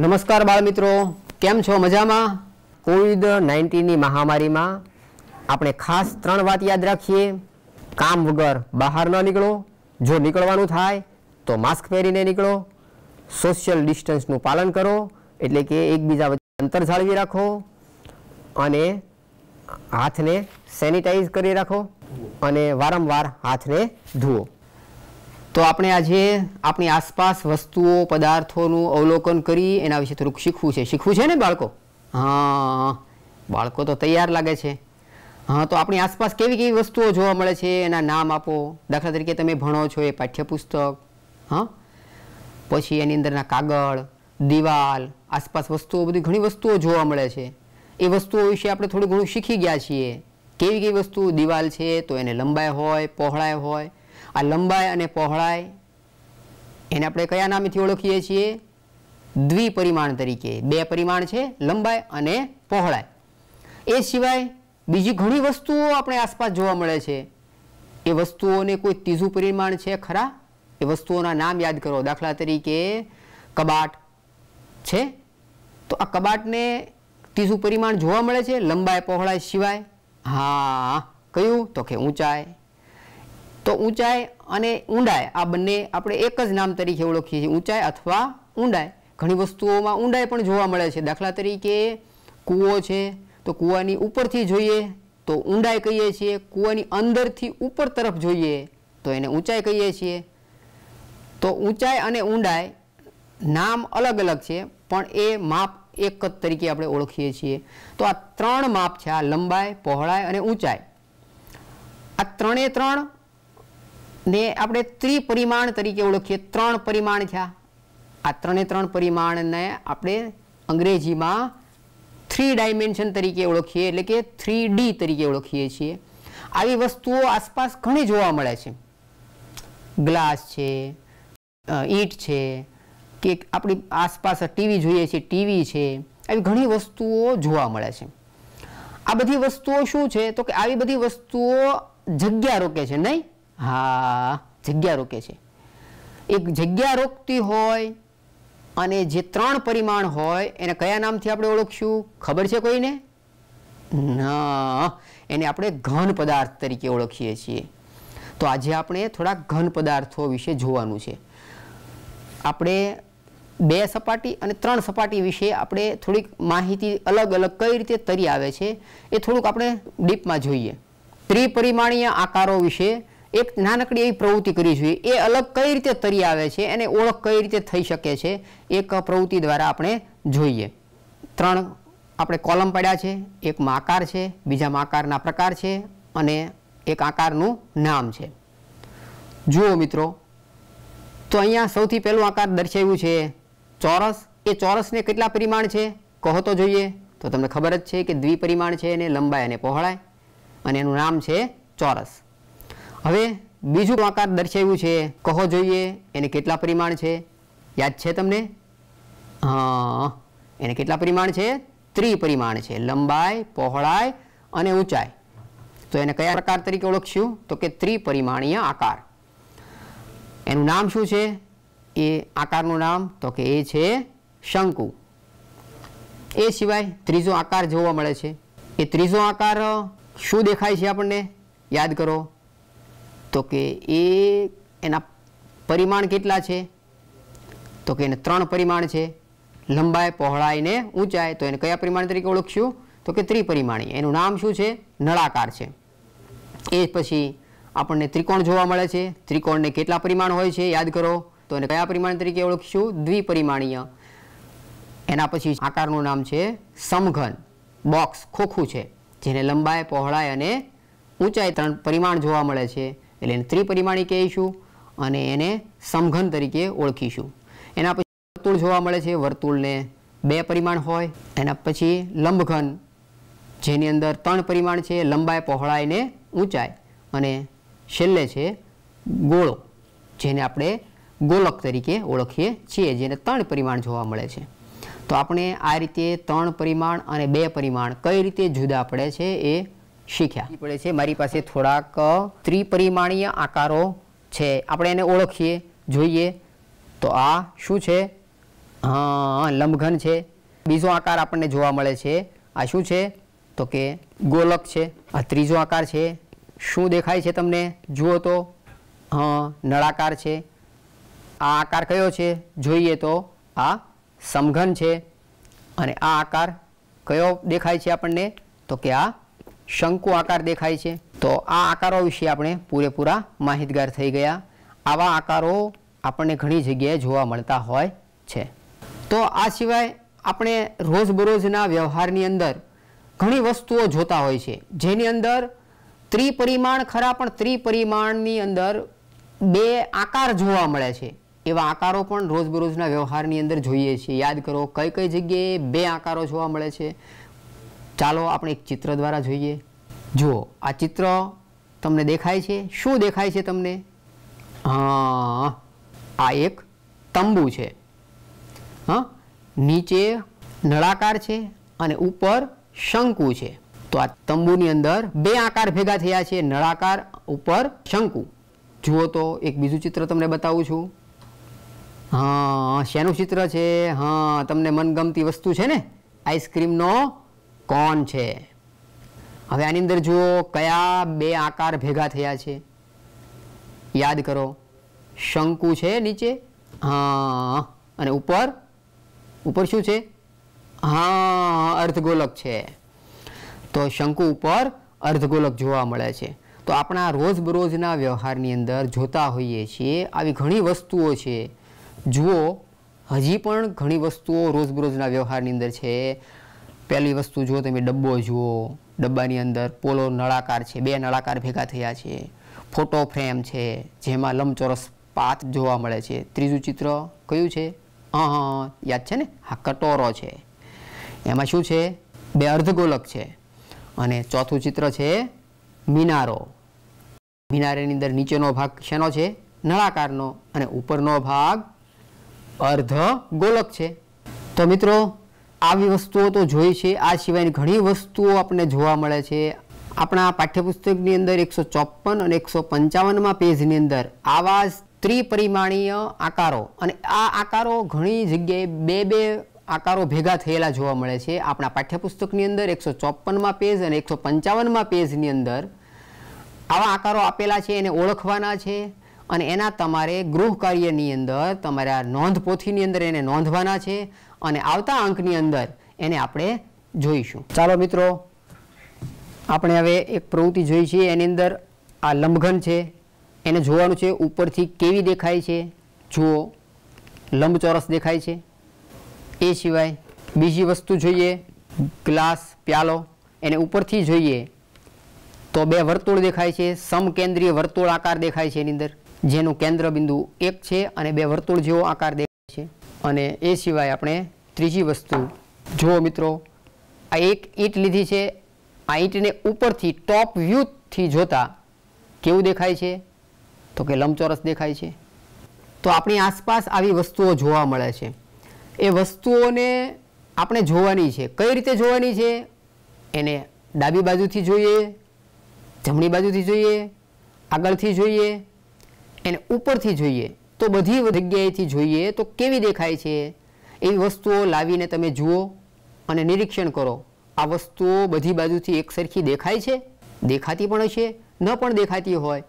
નમસ્કાર બાળમિત્રો કેમ છો મજામાં કોવિડ નાઇન્ટીનની મહામારીમાં આપણે ખાસ ત્રણ વાત યાદ રાખીએ કામ વગર બહાર ન નીકળો જો નીકળવાનું થાય તો માસ્ક પહેરીને નીકળો સોશિયલ ડિસ્ટન્સનું પાલન કરો એટલે કે એકબીજા વચ્ચે અંતર જાળવી રાખો અને હાથને સેનિટાઈઝ કરી રાખો અને વારંવાર હાથને ધુઓ તો આપણે આજે આપણી આસપાસ વસ્તુઓ પદાર્થોનું અવલોકન કરી એના વિશે થોડુંક શીખવું છે શીખવું છે ને બાળકો હા બાળકો તો તૈયાર લાગે છે હા તો આપણી આસપાસ કેવી કેવી વસ્તુઓ જોવા મળે છે એના નામ આપો દાખલા તરીકે તમે ભણો છો એ પાઠ્યપુસ્તક હા પછી એની અંદરના કાગળ દિવાલ આસપાસ વસ્તુઓ બધી ઘણી વસ્તુઓ જોવા મળે છે એ વસ્તુઓ વિશે આપણે થોડું ઘણું શીખી ગયા છીએ કેવી કેવી વસ્તુ દિવાલ છે તો એને લંબાઈ હોય પહોળાઈ હોય આ લંબાઈ અને પહોળાઈ એને આપણે કયા નામેથી ઓળખીએ છીએ દ્વિપરિમાણ તરીકે બે પરિમાણ છે લંબાઈ અને પહોળાઈ એ સિવાય બીજી ઘણી વસ્તુઓ આપણે આસપાસ જોવા મળે છે એ વસ્તુઓને કોઈ ત્રીજું પરિમાણ છે ખરા એ વસ્તુઓના નામ યાદ કરો દાખલા તરીકે કબાટ છે તો આ કબાટને ત્રીજું પરિમાણ જોવા મળે છે લંબાઈ પહોળાઈ સિવાય હા કયું તો કે ઊંચાઈ તો ઊંચાઈ અને ઊંડાઈ આ બંને આપણે એક જ નામ તરીકે ઓળખીએ છીએ ઊંચાઈ અથવા ઊંડાઈ ઘણી વસ્તુઓમાં ઊંડાઈ પણ જોવા મળે છે દાખલા તરીકે કૂવો છે તો કૂવાની ઉપરથી જોઈએ તો ઊંડાઈ કહીએ છીએ કૂવાની અંદરથી ઉપર તરફ જોઈએ તો એને ઊંચાઈ કહીએ છીએ તો ઊંચાઈ અને ઊંડાઈ નામ અલગ અલગ છે પણ એ માપ એક જ તરીકે આપણે ઓળખીએ છીએ તો આ ત્રણ માપ છે આ લંબાઈ પહોળાઈ અને ઊંચાઈ આ ત્રણે ત્રણ ને આપણે ત્રિપરિમાણ તરીકે ઓળખીએ ત્રણ પરિમાણ થયા આ ત્રણે ત્રણ પરિમાણને આપણે અંગ્રેજીમાં થ્રી ડાયમેન્શન તરીકે ઓળખીએ એટલે કે થ્રી ડી તરીકે ઓળખીએ છીએ આવી વસ્તુઓ આસપાસ ઘણી જોવા મળે છે ગ્લાસ છે ઈંટ છે કે આપણી આસપાસ ટીવી જોઈએ છીએ ટીવી છે આવી ઘણી વસ્તુઓ જોવા મળે છે આ બધી વસ્તુઓ શું છે તો કે આવી બધી વસ્તુઓ જગ્યા રોકે છે નહીં હા જગ્યા રોકે છે એક જગ્યા રોકતી હોય અને જે ત્રણ પરિમાણ હોય એને કયા નામથી આપણે ઓળખશું ખબર છે કોઈને ના એને આપણે ઘન પદાર્થ તરીકે ઓળખીએ છીએ તો આજે આપણે થોડા ઘન પદાર્થો વિશે જોવાનું છે આપણે બે સપાટી અને ત્રણ સપાટી વિશે આપણે થોડીક માહિતી અલગ અલગ કઈ રીતે તરી આવે છે એ થોડુંક આપણે ડીપમાં જોઈએ ત્રિપરિમાણીય આકારો વિશે એક નાનકડી એવી પ્રવૃત્તિ કરી જોઈએ એ અલગ કઈ રીતે તરી આવે છે એને ઓળખ કઈ રીતે થઈ શકે છે એક પ્રવૃત્તિ દ્વારા આપણે જોઈએ ત્રણ આપણે કોલમ પડ્યા છે એકમાં આકાર છે બીજામાં આકારના પ્રકાર છે અને એક આકારનું નામ છે જુઓ મિત્રો તો અહીંયા સૌથી પહેલું આકાર દર્શાવ્યું છે ચોરસ એ ચોરસને કેટલા પરિમાણ છે કહો તો જોઈએ તો તમને ખબર જ છે કે દ્વિપરિમાણ છે એને લંબાઈ અને પહોળાઈ અને એનું નામ છે ચોરસ હવે બીજું આકાર દર્શાવ્યું છે કહો જોઈએ એને કેટલા પરિમાણ છે યાદ છે તમને હા એને કેટલા પરિમાણ છે ત્રિપરિમાણ છે લંબાઈ પહોળાઈ અને ઊંચાઈ તો એને કયા પ્રકાર તરીકે ઓળખશું તો કે ત્રિપરિમાણીય આકાર એનું નામ શું છે એ આકારનું નામ તો કે એ છે શંકુ એ સિવાય ત્રીજો આકાર જોવા મળે છે એ ત્રીજો આકાર શું દેખાય છે આપણને યાદ કરો તો કે એ એના પરિમાણ કેટલા છે તો કે એને ત્રણ પરિમાણ છે લંબાઈ પહોળાઈ ને ઊંચાઈ તો એને કયા પરિમાણ તરીકે ઓળખશું તો કે ત્રિપરિમાણીય એનું નામ શું છે નળાકાર છે એ પછી આપણને ત્રિકોણ જોવા મળે છે ત્રિકોણને કેટલા પરિમાણ હોય છે યાદ કરો તો એને કયા પરિમાણ તરીકે ઓળખશું દ્વિપરિમાણીય એના પછી આકારનું નામ છે સમઘન બોક્સ ખોખું છે જેને લંબાઈ પહોળાઈ અને ઊંચાઈ ત્રણ પરિમાણ જોવા મળે છે એટલે એને ત્રિપરિમાણી કહીશું અને એને સમઘન તરીકે ઓળખીશું એના પછી વર્તુળ જોવા મળે છે વર્તુળને બે પરિમાણ હોય એના પછી લંબઘન જેની અંદર ત્રણ પરિમાણ છે લંબાઈ પહોળાઈને ઊંચાઈ અને છેલ્લે છે ગોળો જેને આપણે ગોલક તરીકે ઓળખીએ છીએ જેને ત્રણ પરિમાણ જોવા મળે છે તો આપણે આ રીતે ત્રણ પરિમાણ અને બે પરિમાણ કઈ રીતે જુદા પડે છે એ શીખ્યા પડે છે મારી પાસે થોડાક ત્રિપરિમાણીય આકારો છે આપણે એને ઓળખીએ જોઈએ તો આ શું છે હા લંબઘન છે બીજો આકાર આપણને જોવા મળે છે આ શું છે તો કે ગોલક છે આ ત્રીજો આકાર છે શું દેખાય છે તમને જુઓ તો હા નળાકાર છે આ આકાર કયો છે જોઈએ તો આ સમઘન છે અને આ આકાર કયો દેખાય છે આપણને તો કે આ શંકુ આકાર દેખાય છે તો આ આકારો વિશે આપણે પૂરેપૂરા માહિતગાર થઈ ગયા આવા આકારો આપણને ઘણી જગ્યાએ જોવા મળતા હોય છે તો આ સિવાય આપણે રોજબરોજના વ્યવહારની અંદર ઘણી વસ્તુઓ જોતા હોય છે જેની અંદર ત્રિપરિમાણ ખરા પણ ત્રિપરિમાણની અંદર બે આકાર જોવા મળે છે એવા આકારો પણ રોજબરોજના વ્યવહારની અંદર જોઈએ છીએ યાદ કરો કઈ કઈ જગ્યાએ બે આકારો જોવા મળે છે ચાલો આપણે એક ચિત્ર દ્વારા જોઈએ જુઓ આ ચિત્ર તમને દેખાય છે શું દેખાય છે તમને હા આ એક તંબુ છે હા નીચે નળાકાર છે અને ઉપર શંકુ છે તો આ તંબુની અંદર બે આકાર ભેગા થયા છે નળાકાર ઉપર શંકુ જુઓ તો એક બીજું ચિત્ર તમને બતાવું છું હા શેનું ચિત્ર છે હા તમને મનગમતી વસ્તુ છે ને આઈસ્ક્રીમનો કોણ છે હવે આની અંદર જુઓ કયા બે આકાર ભેગા થયા છે યાદ કરો શંકુ છે નીચે હા અને ઉપર ઉપર શું છે હા અર્ધગોલક છે તો શંકુ ઉપર અર્ધગોલક જોવા મળે છે તો આપણા રોજબરોજના વ્યવહારની અંદર જોતા હોઈએ છીએ આવી ઘણી વસ્તુઓ છે જુઓ હજી પણ ઘણી વસ્તુઓ રોજબરોજના વ્યવહારની અંદર છે પહેલી વસ્તુ જુઓ તમે ડબ્બો જુઓ ડબ્બાની અંદર પોલો નળાકાર છે બે નળાકાર ભેગા થયા છે ફોટો ફ્રેમ છે જેમાં લંબચોરસ પાત જોવા મળે છે ત્રીજું ચિત્ર કયું છે હા યાદ છે ને હા કટોરો છે એમાં શું છે બે અર્ધગોલક છે અને ચોથું ચિત્ર છે મિનારો મિનારેની અંદર નીચેનો ભાગ શેનો છે નળાકારનો અને ઉપરનો ભાગ અર્ધ ગોલક છે તો મિત્રો આવી વસ્તુઓ તો જોઈ છે આ સિવાયની ઘણી વસ્તુઓ આપણને જોવા મળે છે આપણા પાઠ્યપુસ્તકની અંદર એકસો ચોપન અને એકસો પંચાવનમાં પેજની અંદર આવા ત્રિપરિમાણીય આકારો અને આ આકારો ઘણી જગ્યાએ બે બે આકારો ભેગા થયેલા જોવા મળે છે આપણા પાઠ્યપુસ્તકની અંદર એકસો ચોપનમાં પેજ અને એકસો પંચાવનમાં પેજની અંદર આવા આકારો આપેલા છે એને ઓળખવાના છે અને એના તમારે ગૃહ કાર્યની અંદર તમારા નોંધ પોથીની અંદર એને નોંધવાના છે અને આવતા અંકની અંદર એને આપણે જોઈશું ચાલો મિત્રો આપણે હવે એક પ્રવૃત્તિ જોઈ છીએ એની અંદર આ લંબઘન છે એને જોવાનું છે ઉપરથી કેવી દેખાય છે જુઓ લંબચોરસ દેખાય છે એ સિવાય બીજી વસ્તુ જોઈએ ગ્લાસ પ્યાલો એને ઉપરથી જોઈએ તો બે વર્તુળ દેખાય છે સમકેન્દ્રીય વર્તુળ આકાર દેખાય છે એની અંદર જેનું કેન્દ્ર બિંદુ એક છે અને બે વર્તુળ જેવો આકાર દેખાય અને એ સિવાય આપણે ત્રીજી વસ્તુ જુઓ મિત્રો આ એક ઈંટ લીધી છે આ ઈંટને ઉપરથી ટોપ વ્યૂથી જોતા કેવું દેખાય છે તો કે લંબચોરસ દેખાય છે તો આપણી આસપાસ આવી વસ્તુઓ જોવા મળે છે એ વસ્તુઓને આપણે જોવાની છે કઈ રીતે જોવાની છે એને ડાબી બાજુથી જોઈએ જમણી બાજુથી જોઈએ આગળથી જોઈએ એને ઉપરથી જોઈએ તો બધી જગ્યાએથી જોઈએ તો કેવી દેખાય છે એવી વસ્તુઓ લાવીને તમે જુઓ અને નિરીક્ષણ કરો આ વસ્તુઓ બધી બાજુથી એકસરખી દેખાય છે દેખાતી પણ હશે ન પણ દેખાતી હોય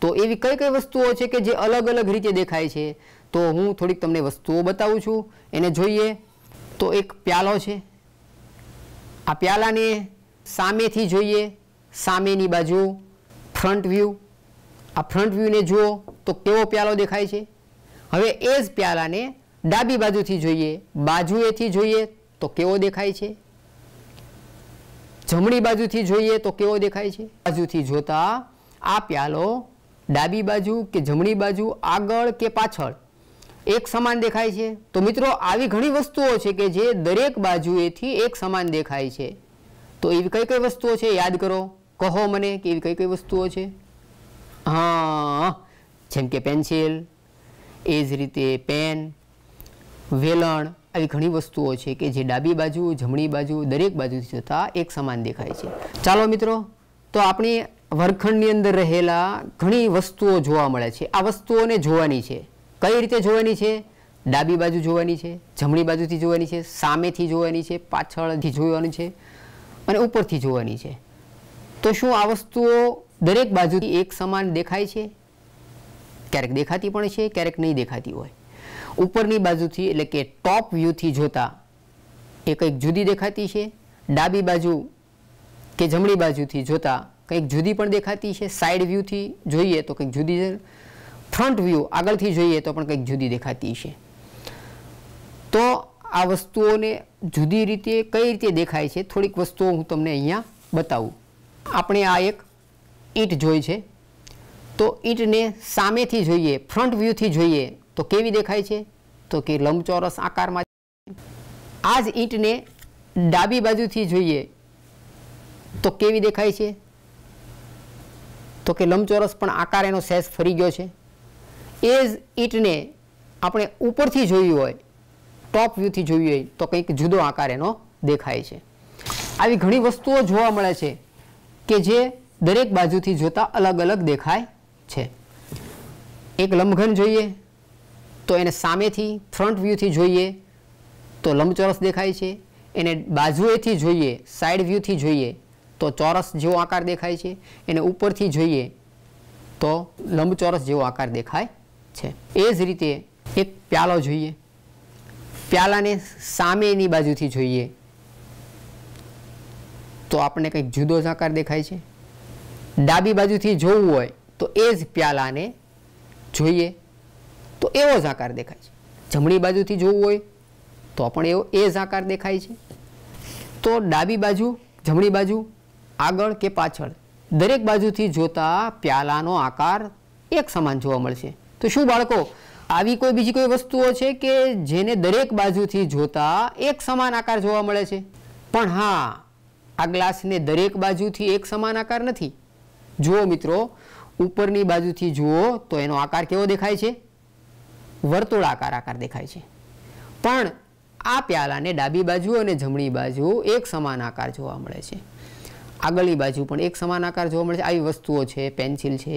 તો એવી કઈ કઈ વસ્તુઓ છે કે જે અલગ અલગ રીતે દેખાય છે તો હું થોડીક તમને વસ્તુઓ બતાવું છું એને જોઈએ તો એક પ્યાલો છે આ પ્યાલાને સામેથી જોઈએ સામેની બાજુ ફ્રન્ટ વ્યૂ આ ફ્રન્ટ વ્યૂને જુઓ તો કેવો પ્યાલો દેખાય છે હવે એ જ પ્યાલાને ડાબી બાજુથી જોઈએ બાજુએથી જોઈએ તો કેવો દેખાય છે જમણી બાજુથી જોઈએ તો કેવો દેખાય છે બાજુથી જોતા આ પ્યાલો ડાબી બાજુ કે જમણી બાજુ આગળ કે પાછળ એક સમાન દેખાય છે તો મિત્રો આવી ઘણી વસ્તુઓ છે કે જે દરેક બાજુએથી એક સમાન દેખાય છે તો એવી કઈ કઈ વસ્તુઓ છે યાદ કરો કહો મને કે એવી કઈ કઈ વસ્તુઓ છે હા જેમ કે પેન્સિલ એ જ રીતે પેન વેલણ આવી ઘણી વસ્તુઓ છે કે જે ડાબી બાજુ જમણી બાજુ દરેક બાજુથી જતાં એક સમાન દેખાય છે ચાલો મિત્રો તો આપણી વર્ગખંડની અંદર રહેલા ઘણી વસ્તુઓ જોવા મળે છે આ વસ્તુઓને જોવાની છે કઈ રીતે જોવાની છે ડાબી બાજુ જોવાની છે જમણી બાજુથી જોવાની છે સામેથી જોવાની છે પાછળથી જોવાની છે અને ઉપરથી જોવાની છે તો શું આ વસ્તુઓ દરેક બાજુથી એક સમાન દેખાય છે ક્યારેક દેખાતી પણ છે ક્યારેક નહીં દેખાતી હોય ઉપરની બાજુથી એટલે કે ટોપ વ્યૂથી જોતા એ કંઈક જુદી દેખાતી છે ડાબી બાજુ કે જમણી બાજુથી જોતા કંઈક જુદી પણ દેખાતી છે સાઈડ વ્યૂથી જોઈએ તો કંઈક જુદી ફ્રન્ટ વ્યૂ આગળથી જોઈએ તો પણ કંઈક જુદી દેખાતી છે તો આ વસ્તુઓને જુદી રીતે કઈ રીતે દેખાય છે થોડીક વસ્તુઓ હું તમને અહીંયા બતાવું આપણે આ એક ઈંટ જોઈ છે તો ઈંટને સામેથી જોઈએ ફ્રન્ટ વ્યૂથી જોઈએ તો કેવી દેખાય છે તો કે લંબચોરસ આકારમાં આ જ ઈંટને ડાબી બાજુથી જોઈએ તો કેવી દેખાય છે તો કે લંબચોરસ પણ આકાર એનો સેસ ફરી ગયો છે એ જ ઈંટને આપણે ઉપરથી જોયું હોય ટોપ વ્યૂથી જોયું હોય તો કંઈક જુદો આકાર એનો દેખાય છે આવી ઘણી વસ્તુઓ જોવા મળે છે કે જે દરેક બાજુથી જોતાં અલગ અલગ દેખાય છે એક લંબઘન જોઈએ તો એને સામેથી ફ્રન્ટ વ્યૂથી જોઈએ તો લંબચોરસ દેખાય છે એને બાજુએથી જોઈએ સાઈડ વ્યૂથી જોઈએ તો ચોરસ જેવો આકાર દેખાય છે એને ઉપરથી જોઈએ તો લંબચોરસ જેવો આકાર દેખાય છે એ જ રીતે એક પ્યાલો જોઈએ પ્યાલાને સામેની બાજુથી જોઈએ તો આપણે કંઈક જુદો જ આકાર દેખાય છે ડાબી બાજુથી જોવું હોય તો એ જ પ્યાલાને જોઈએ તો એવો જ આકાર દેખાય છે જમણી બાજુથી જોવું હોય તો પણ એવો એ જ આકાર દેખાય છે તો ડાબી બાજુ જમણી બાજુ આગળ કે પાછળ દરેક બાજુથી જોતા પ્યાલાનો આકાર એક સમાન જોવા મળશે તો શું બાળકો આવી કોઈ બીજી કોઈ વસ્તુઓ છે કે જેને દરેક બાજુથી જોતા એક સમાન આકાર જોવા મળે છે પણ હા આ ગ્લાસને દરેક બાજુથી એક સમાન આકાર નથી જુઓ મિત્રો ઉપરની બાજુથી જુઓ તો એનો આકાર કેવો દેખાય છે વર્તુળાકાર આકાર દેખાય છે પણ આ પ્યાલાને ડાબી બાજુ અને જમણી બાજુ એક સમાન આકાર જોવા મળે છે આગળની બાજુ પણ એક સમાન આકાર જોવા મળે છે આવી વસ્તુઓ છે પેન્સિલ છે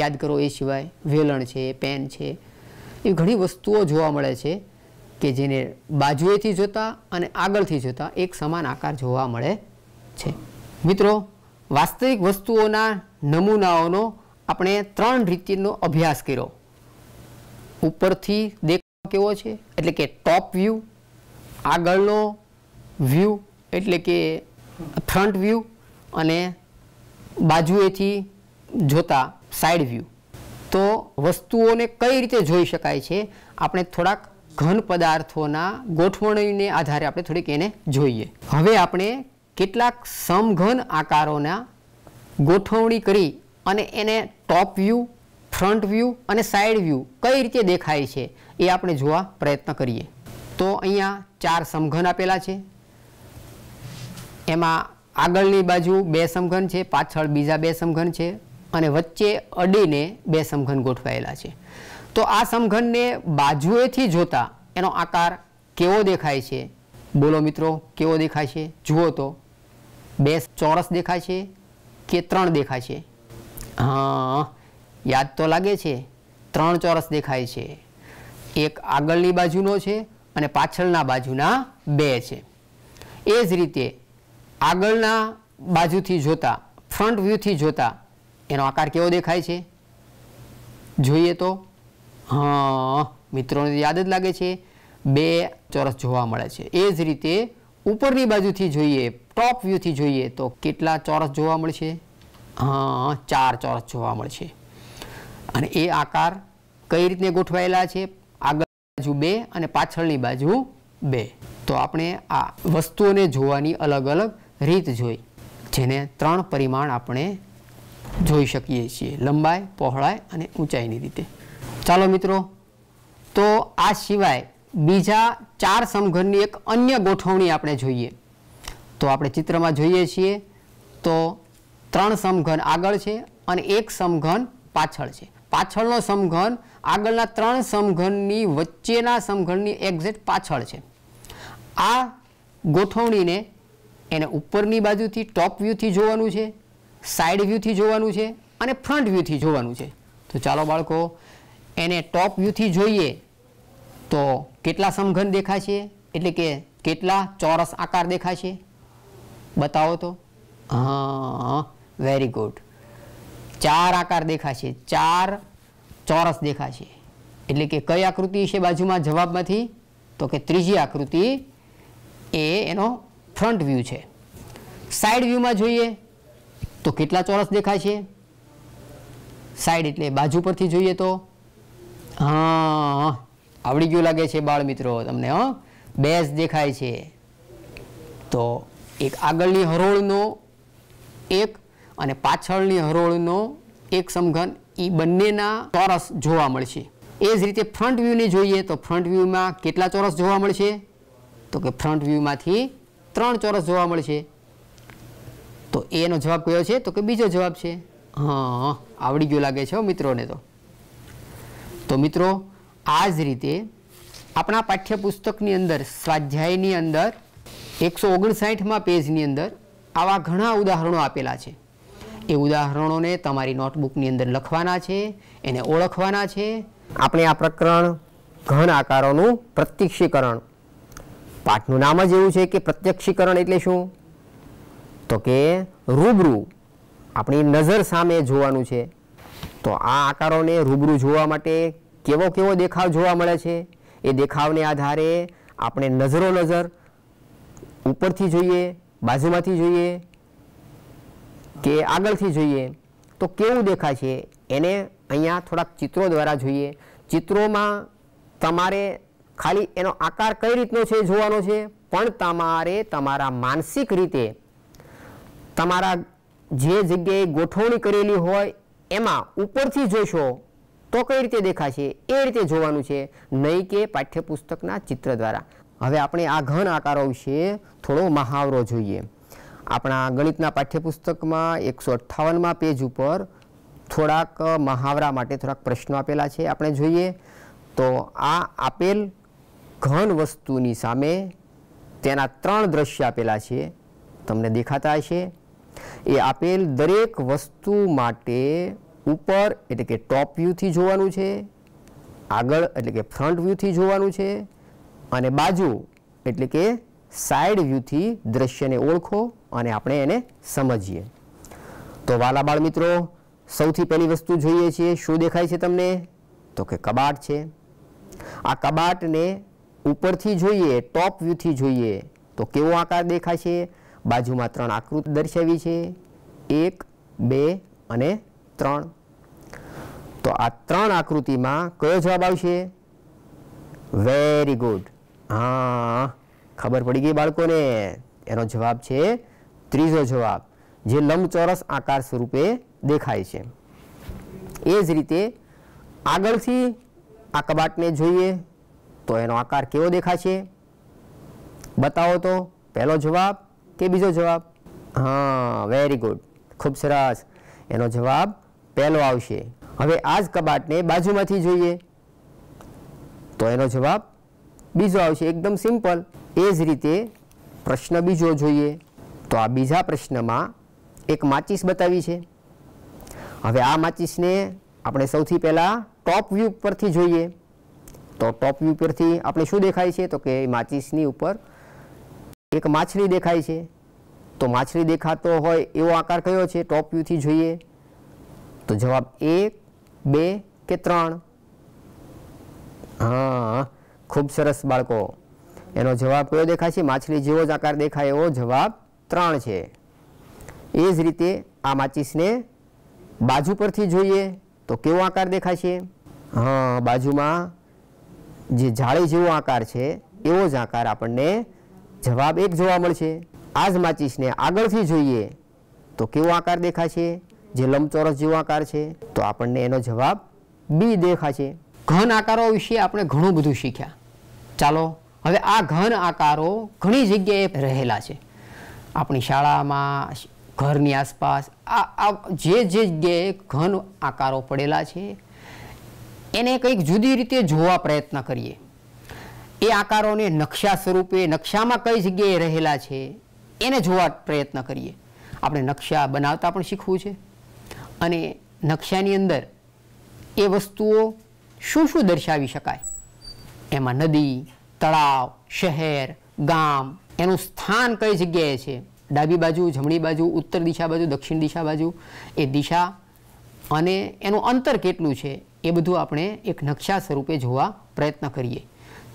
યાદ કરો એ સિવાય વેલણ છે પેન છે એ ઘણી વસ્તુઓ જોવા મળે છે કે જેને બાજુએથી જોતા અને આગળથી જોતા એક સમાન આકાર જોવા મળે છે મિત્રો વાસ્તવિક વસ્તુઓના નમૂનાઓનો આપણે ત્રણ રીતનો અભ્યાસ કર્યો ઉપરથી દેખાવ કેવો છે એટલે કે ટોપ વ્યૂ આગળનો વ્યૂ એટલે કે ફ્રન્ટ વ્યૂ અને બાજુએથી જોતા સાઈડ વ્યૂ તો વસ્તુઓને કઈ રીતે જોઈ શકાય છે આપણે થોડાક ઘન પદાર્થોના ગોઠવણીને આધારે આપણે થોડીક એને જોઈએ હવે આપણે કેટલાક સમઘન આકારોના ગોઠવણી કરી અને એને ટોપ વ્યૂ ફ્રન્ટ વ્યૂ અને સાઈડ વ્યૂ કઈ રીતે દેખાય છે એ આપણે જોવા પ્રયત્ન કરીએ તો અહીંયા ચાર સમઘન આપેલા છે એમાં આગળની બાજુ બે સમઘન છે પાછળ બીજા બે સમઘન છે અને વચ્ચે અડીને બે સમઘન ગોઠવાયેલા છે તો આ સમઘનને બાજુએથી જોતા એનો આકાર કેવો દેખાય છે બોલો મિત્રો કેવો દેખાય છે જુઓ તો બે ચોરસ દેખાય છે કે ત્રણ દેખાય છે હા યાદ તો લાગે છે ત્રણ ચોરસ દેખાય છે એક આગળની બાજુનો છે અને પાછળના બાજુના બે છે એ જ રીતે આગળના બાજુથી જોતા ફ્રન્ટ વ્યૂથી જોતા એનો આકાર કેવો દેખાય છે જોઈએ તો હા મિત્રોને યાદ જ લાગે છે બે ચોરસ જોવા મળે છે એ જ રીતે ઉપરની બાજુથી જોઈએ ટોપ વ્યૂથી જોઈએ તો કેટલા ચોરસ જોવા મળશે ચાર ચોરસ જોવા મળશે અને એ આકાર કઈ રીતે ગોઠવાયેલા છે આગળ બાજુ બે અને પાછળની બાજુ બે તો આપણે આ વસ્તુઓને જોવાની અલગ અલગ રીત જોઈ જેને ત્રણ પરિમાણ આપણે જોઈ શકીએ છીએ લંબાઈ પહોળાઈ અને ઊંચાઈની રીતે ચાલો મિત્રો તો આ સિવાય બીજા ચાર સમઘનની એક અન્ય ગોઠવણી આપણે જોઈએ તો આપણે ચિત્રમાં જોઈએ છીએ તો ત્રણ સમઘન આગળ છે અને એક સમઘન પાછળ છે પાછળનો સમઘન આગળના ત્રણ સમઘનની વચ્ચેના સમઘનની એક્ઝેક્ટ પાછળ છે આ ગોઠવણીને એને ઉપરની બાજુથી ટોપ વ્યૂથી જોવાનું છે સાઈડ વ્યૂથી જોવાનું છે અને ફ્રન્ટ વ્યૂથી જોવાનું છે તો ચાલો બાળકો એને ટોપ વ્યૂથી જોઈએ તો કેટલા સમઘન દેખાશે એટલે કે કેટલા ચોરસ આકાર દેખાશે બતાવો તો હા વેરી ગુડ ચાર આકાર દેખાશે ચાર ચોરસ દેખાશે એટલે કે કઈ આકૃતિ છે બાજુમાં જવાબમાંથી તો કે ત્રીજી આકૃતિ એ એનો ફ્રન્ટ વ્યૂ છે સાઈડ વ્યૂમાં જોઈએ તો કેટલા ચોરસ દેખાય છે સાઈડ એટલે બાજુ પરથી જોઈએ તો હા આવડી ગયું લાગે છે બાળ મિત્રો તમને હં બેઝ દેખાય છે તો એક આગળની હરોળનો એક અને પાછળની હરોળનો એક સમઘન એ બંનેના ચોરસ જોવા મળશે એ જ રીતે ફ્રન્ટ વ્યૂને જોઈએ તો ફ્રન્ટ વ્યૂમાં કેટલા ચોરસ જોવા મળશે તો કે ફ્રન્ટ વ્યૂમાંથી ત્રણ ચોરસ જોવા મળશે તો એનો જવાબ કયો છે તો કે બીજો જવાબ છે હા આવડી ગયો લાગે છે મિત્રોને તો તો મિત્રો આ જ રીતે આપણા પાઠ્યપુસ્તકની અંદર સ્વાધ્યાયની અંદર એકસો ઓગણસાઠમાં પેજની અંદર આવા ઘણા ઉદાહરણો આપેલા છે એ ઉદાહરણોને તમારી નોટબુકની અંદર લખવાના છે એને ઓળખવાના છે આપણે આ પ્રકરણ ઘન આકારોનું પ્રત્યક્ષીકરણ પાઠનું નામ જ એવું છે કે પ્રત્યક્ષીકરણ એટલે શું તો કે રૂબરૂ આપણી નજર સામે જોવાનું છે તો આ આકારોને રૂબરૂ જોવા માટે કેવો કેવો દેખાવ જોવા મળે છે એ દેખાવને આધારે આપણે નજરો નજર ઉપરથી જોઈએ બાજુમાંથી જોઈએ કે આગળથી જોઈએ તો કેવું દેખાય છે એને અહીંયા થોડાક ચિત્રો દ્વારા જોઈએ ચિત્રોમાં તમારે ખાલી એનો આકાર કઈ રીતનો છે જોવાનો છે પણ તમારે તમારા માનસિક રીતે તમારા જે જગ્યાએ ગોઠવણી કરેલી હોય એમાં ઉપરથી જોશો તો કઈ રીતે દેખાશે એ રીતે જોવાનું છે નહીં કે પાઠ્યપુસ્તકના ચિત્ર દ્વારા હવે આપણે આ ઘન આકારો વિશે થોડો મહાવરો જોઈએ આપણા ગણિતના પાઠ્યપુસ્તકમાં એકસો અઠ્ઠાવનમાં પેજ ઉપર થોડાક મહાવરા માટે થોડાક પ્રશ્નો આપેલા છે આપણે જોઈએ તો આ આપેલ ઘન વસ્તુની સામે તેના ત્રણ દ્રશ્ય આપેલા છે તમને દેખાતા હશે એ આપેલ દરેક વસ્તુ માટે ઉપર એટલે કે ટોપ વ્યૂથી જોવાનું છે આગળ એટલે કે ફ્રન્ટ વ્યૂથી જોવાનું છે અને બાજુ એટલે કે સાઈડ વ્યૂથી દ્રશ્યને ઓળખો અને આપણે એને સમજીએ તો વાલા બાળ મિત્રો સૌથી પહેલી વસ્તુ જોઈએ છીએ શું દેખાય છે તમને તો કે કબાટ છે આ કબાટને ઉપરથી જોઈએ ટોપ વ્યૂથી જોઈએ તો કેવો આકાર દેખાય છે બાજુમાં ત્રણ આકૃતિ દર્શાવી છે એક બે અને ત્રણ તો આ ત્રણ આકૃતિમાં કયો જવાબ આવશે વેરી ગુડ હા ખબર પડી ગઈ બાળકોને એનો જવાબ છે ત્રીજો જવાબ જે લંબચોરસ આકાર સ્વરૂપે દેખાય છે એ જ રીતે આગળથી આ કબાટને જોઈએ તો એનો આકાર કેવો દેખાશે બતાવો તો પહેલો જવાબ કે બીજો જવાબ હા વેરી ગુડ ખૂબ સરસ એનો જવાબ પહેલો આવશે હવે આ જ કબાટને બાજુમાંથી જોઈએ તો એનો જવાબ બીજો આવશે એકદમ સિમ્પલ એ જ રીતે પ્રશ્ન બીજો જોઈએ તો આ બીજા પ્રશ્નમાં એક માચિસ બતાવી છે હવે આ માચિસને આપણે સૌથી પહેલાં ટોપ વ્યૂ પરથી જોઈએ તો ટોપ વ્યૂ પરથી આપણે શું દેખાય છે તો કે માચિસની ઉપર એક માછલી દેખાય છે તો માછલી દેખાતો હોય એવો આકાર કયો છે ટોપ વ્યૂથી જોઈએ તો જવાબ એક બે કે ત્રણ હા ખૂબ સરસ બાળકો એનો જવાબ કયો દેખાય છે માછલી જેવો જ આકાર દેખાય એવો જવાબ ત્રણ છે એ જ રીતે આ માચીસને બાજુ પરથી જોઈએ તો કેવો આકાર દેખાય છે હા બાજુમાં જે જાળી જેવો આકાર છે એવો જ આકાર આપણને જવાબ એક જોવા મળશે આ જ માચીસને આગળથી જોઈએ તો કેવો આકાર દેખાય છે જે લંબચોરસ જેવો આકાર છે તો આપણને એનો જવાબ બી દેખાશે ઘન આકારો વિશે આપણે ઘણું બધું શીખ્યા ચાલો હવે આ ઘન આકારો ઘણી જગ્યાએ રહેલા છે આપણી શાળામાં ઘરની આસપાસ આ જે જે જગ્યાએ ઘન આકારો પડેલા છે એને કંઈક જુદી રીતે જોવા પ્રયત્ન કરીએ એ આકારોને નકશા સ્વરૂપે નકશામાં કઈ જગ્યાએ રહેલા છે એને જોવા પ્રયત્ન કરીએ આપણે નકશા બનાવતા પણ શીખવું છે અને નકશાની અંદર એ વસ્તુઓ શું શું દર્શાવી શકાય એમાં નદી તળાવ શહેર ગામ એનું સ્થાન કઈ જગ્યાએ છે ડાબી બાજુ જમણી બાજુ ઉત્તર દિશા બાજુ દક્ષિણ દિશા બાજુ એ દિશા અને એનું અંતર કેટલું છે એ બધું આપણે એક નકશા સ્વરૂપે જોવા પ્રયત્ન કરીએ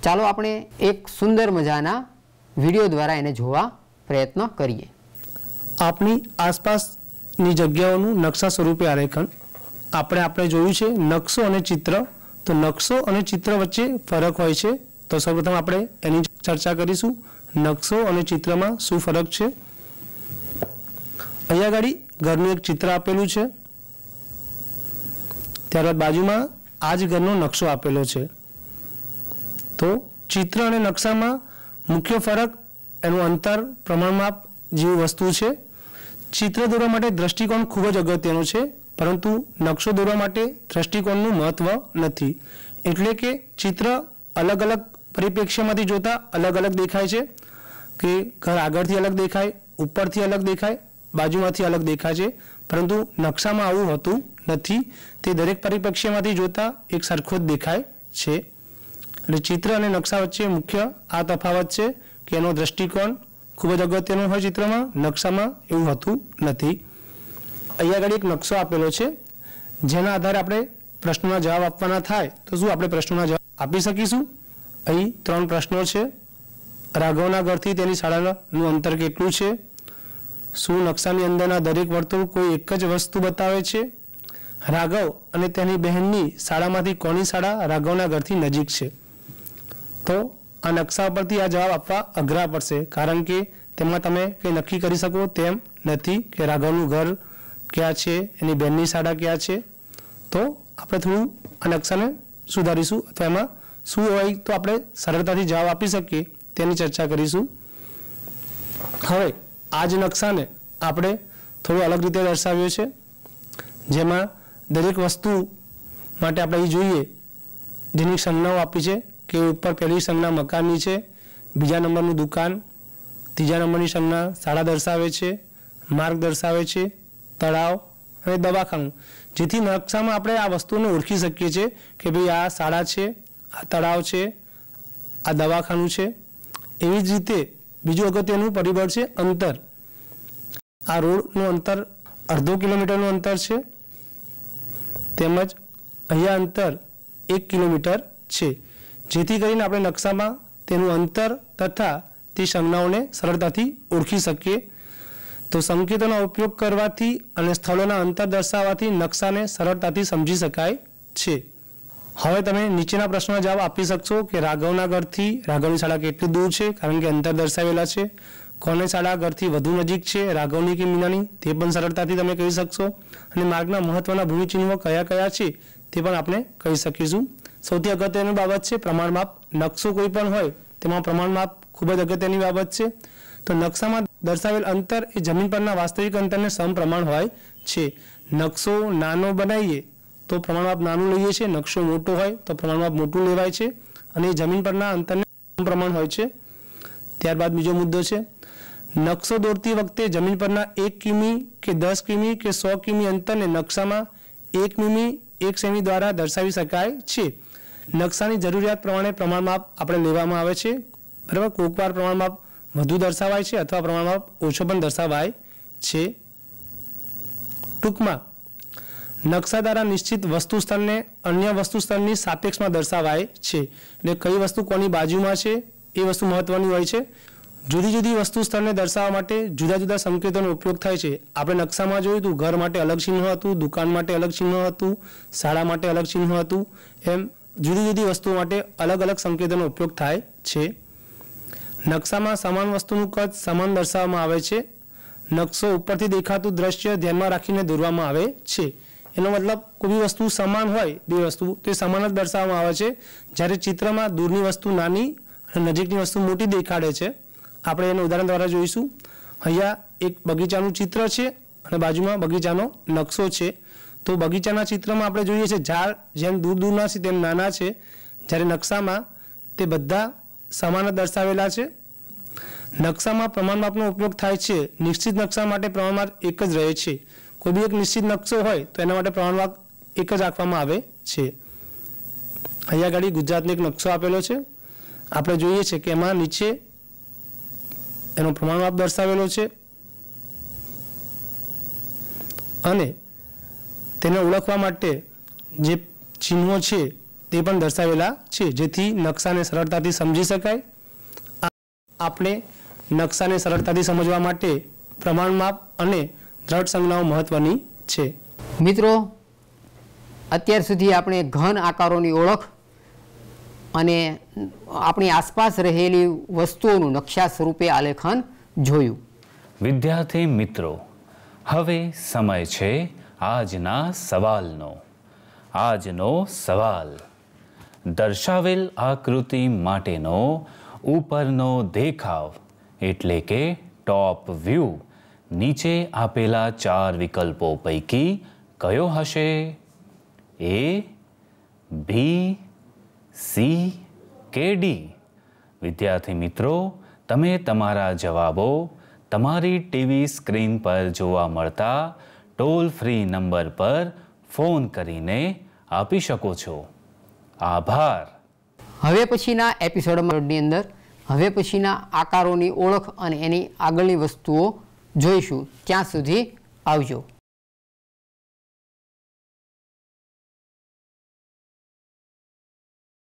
ચાલો આપણે એક સુંદર મજાના વિડીયો દ્વારા એને જોવા પ્રયત્ન કરીએ આપણી આસપાસની જગ્યાઓનું નકશા સ્વરૂપે આરેખન આપણે આપણે જોયું છે નકશો અને ચિત્ર તો નકશો અને ચિત્ર વચ્ચે ફરક હોય છે તો સૌપ્રથમ આપણે એની ચર્ચા કરીશું નકશો અને ચિત્રમાં શું ફરક છે અહીંયા આગળ ઘરનું એક ચિત્ર આપેલું છે ત્યારબાદ બાજુમાં આ જ ઘરનો નકશો આપેલો છે તો ચિત્ર અને નકશામાં મુખ્ય ફરક એનું અંતર પ્રમાણમાપ જેવી વસ્તુ છે ચિત્ર દોરવા માટે દ્રષ્ટિકોણ ખૂબ જ અગત્યનો છે પરંતુ નકશો દોરવા માટે દ્રષ્ટિકોણનું મહત્વ નથી એટલે કે ચિત્ર અલગ અલગ પરિપ્રેક્ષ્યમાંથી જોતા અલગ અલગ દેખાય છે કે ઘર આગળથી અલગ દેખાય ઉપરથી અલગ દેખાય બાજુમાંથી અલગ દેખાય છે પરંતુ નકશામાં આવું હોતું નથી તે દરેક પરિપ્રેક્ષ્યમાંથી જોતા એક સરખો જ દેખાય છે એટલે ચિત્ર અને નકશા વચ્ચે મુખ્ય આ તફાવત છે કે એનો દ્રષ્ટિકોણ ખૂબ જ અગત્યનો હોય ચિત્રમાં નકશામાં એવું હોતું નથી અહીંયા આગળ એક નકશો આપેલો છે જેના આધારે આપણે પ્રશ્નોના જવાબ આપવાના થાય તો શું આપણે પ્રશ્નોના જવાબ આપી શકીશું અહીં ત્રણ પ્રશ્નો છે રાઘવના ઘરથી તેની શાળાનું અંતર કેટલું છે શું નકશાની અંદરના દરેક વર્તુળ કોઈ એક જ વસ્તુ બતાવે છે રાઘવ અને તેની બહેનની શાળામાંથી કોની શાળા રાઘવના ઘરથી નજીક છે તો આ નકશા પરથી આ જવાબ આપવા અઘરા પડશે કારણ કે તેમાં તમે કંઈ નક્કી કરી શકો તેમ નથી કે રાઘવનું ઘર ક્યાં છે એની બેનની શાળા ક્યાં છે તો આપણે થોડું આ નકશાને સુધારીશું અથવા એમાં શું હોય તો આપણે સરળતાથી જવાબ આપી શકીએ તેની ચર્ચા કરીશું હવે આ જ નકશાને આપણે થોડું અલગ રીતે દર્શાવ્યો છે જેમાં દરેક વસ્તુ માટે આપણે એ જોઈએ જેની સંજ્ઞાઓ આપી છે કે ઉપર પહેલી સંજ્ઞા મકાનની છે બીજા નંબરનું દુકાન ત્રીજા નંબરની સંજ્ઞા શાળા દર્શાવે છે માર્ગ દર્શાવે છે તળાવ અને દવાખાનું જેથી નકશામાં આપણે આ વસ્તુને ઓળખી શકીએ છીએ કે ભાઈ આ શાળા છે આ તળાવ છે આ દવાખાનું છે એવી જ રીતે બીજું અગત્યનું પરિબળ છે અંતર આ રોડનું અંતર અડધો કિલોમીટરનું અંતર છે તેમજ અહીંયા અંતર એક કિલોમીટર છે જેથી કરીને આપણે નકશામાં તેનું અંતર તથા તે સંજ્ઞાઓને સરળતાથી ઓળખી શકીએ તો સંકેતોનો ઉપયોગ કરવાથી અને સ્થળોના અંતર દર્શાવવાથી નકશાને સરળતાથી સમજી શકાય છે હવે તમે નીચેના પ્રશ્નનો જવાબ આપી શકશો કે રાઘવના ઘરથી રાઘવની શાળા કેટલી દૂર છે કારણ કે અંતર દર્શાવેલા છે કોને શાળા ઘરથી વધુ નજીક છે રાઘવની કે મીનાની તે પણ સરળતાથી તમે કહી શકશો અને માર્ગના મહત્વના ભૂમિચિહ્નો કયા કયા છે તે પણ આપણે કહી શકીશું સૌથી અગત્યની બાબત છે પ્રમાણમાપ નકશો કોઈ પણ હોય તેમાં પ્રમાણમાપ ખૂબ જ અગત્યની બાબત છે તો નકશામાં દર્શાવેલ અંતર એ જમીન પરના વાસ્તવિક અંતરને સમપ્રમાણ હોય છે નકશો નાનો બનાવીએ તો પ્રમાણમાપ નાનું લઈએ છીએ નકશો મોટો હોય તો પ્રમાણમાપ મોટું લેવાય છે અને એ જમીન પરના અંતરને સમપ્રમાણ હોય છે ત્યારબાદ બીજો મુદ્દો છે નકશો દોરતી વખતે જમીન પરના એક કિમી કે દસ કિમી કે સો કિમી અંતરને નકશામાં એક મીમી એક સેમી દ્વારા દર્શાવી શકાય છે નકશાની જરૂરિયાત પ્રમાણે પ્રમાણમાપ આપણે લેવામાં આવે છે બરાબર કોકવાર પ્રમાણમાપ વધુ દર્શાવાય છે અથવા પ્રમાણમાં ઓછો પણ દર્શાવાય છે ટૂંકમાં નકશા દ્વારા નિશ્ચિત વસ્તુ સ્થળને અન્ય વસ્તુ સ્થળની સાપેક્ષમાં દર્શાવાય છે એટલે કઈ વસ્તુ કોની બાજુમાં છે એ વસ્તુ મહત્વની હોય છે જુદી જુદી વસ્તુ સ્થળને દર્શાવવા માટે જુદા જુદા સંકેતોનો ઉપયોગ થાય છે આપણે નકશામાં જોયું હતું ઘર માટે અલગ ચિહ્ન હતું દુકાન માટે અલગ ચિહ્ન હતું શાળા માટે અલગ ચિહ્ન હતું એમ જુદી જુદી વસ્તુઓ માટે અલગ અલગ સંકેતોનો ઉપયોગ થાય છે નકશામાં સમાન વસ્તુનું કદ સમાન દર્શાવવામાં આવે છે નકશો ઉપરથી દેખાતું દ્રશ્ય ધ્યાનમાં રાખીને દોરવામાં આવે છે એનો મતલબ કોઈ બી વસ્તુ સમાન હોય બે વસ્તુ તે સમાન જ દર્શાવવામાં આવે છે જ્યારે ચિત્રમાં દૂરની વસ્તુ નાની અને નજીકની વસ્તુ મોટી દેખાડે છે આપણે એનું ઉદાહરણ દ્વારા જોઈશું અહીંયા એક બગીચાનું ચિત્ર છે અને બાજુમાં બગીચાનો નકશો છે તો બગીચાના ચિત્રમાં આપણે જોઈએ છે ઝાડ જેમ દૂર દૂરના છે તેમ નાના છે જ્યારે નકશામાં તે બધા સમાન દર્શાવેલા છે નકશામાં પ્રમાણમાપનો ઉપયોગ થાય છે નિશ્ચિત નકશા માટે પ્રમાણમાપ એક જ રહે છે કોઈ બી એક નિશ્ચિત નકશો હોય તો એના માટે પ્રમાણમાપ એક જ રાખવામાં આવે છે અહીંયા આગળ ગુજરાતનો એક નકશો આપેલો છે આપણે જોઈએ છે કે એમાં નીચે એનો પ્રમાણમાપ દર્શાવેલો છે અને તેને ઓળખવા માટે જે ચિહ્નો છે તે પણ દર્શાવેલા છે જેથી નકશાને સરળતાથી સમજી શકાય આપણે નકશાને સરળતાથી સમજવા માટે પ્રમાણમાપ અને દ્રઢ સંજ્ઞાઓ મહત્વની છે મિત્રો અત્યાર સુધી આપણે ઘન આકારોની ઓળખ અને આપણી આસપાસ રહેલી વસ્તુઓનું નકશા સ્વરૂપે આલેખન જોયું વિદ્યાર્થી મિત્રો હવે સમય છે આજના સવાલનો આજનો સવાલ દર્શાવેલ આકૃતિ માટેનો ઉપરનો દેખાવ એટલે કે ટોપ વ્યૂ નીચે આપેલા ચાર વિકલ્પો પૈકી કયો હશે એ બી સી કે ડી વિદ્યાર્થી મિત્રો તમે તમારા જવાબો તમારી ટીવી સ્ક્રીન પર જોવા મળતા ટોલ ફ્રી નંબર પર ફોન કરીને આપી શકો છો આભાર હવે પછીના એપિસોડની અંદર હવે પછીના આકારોની ઓળખ અને એની આગળની વસ્તુઓ જોઈશું ત્યાં સુધી આવજો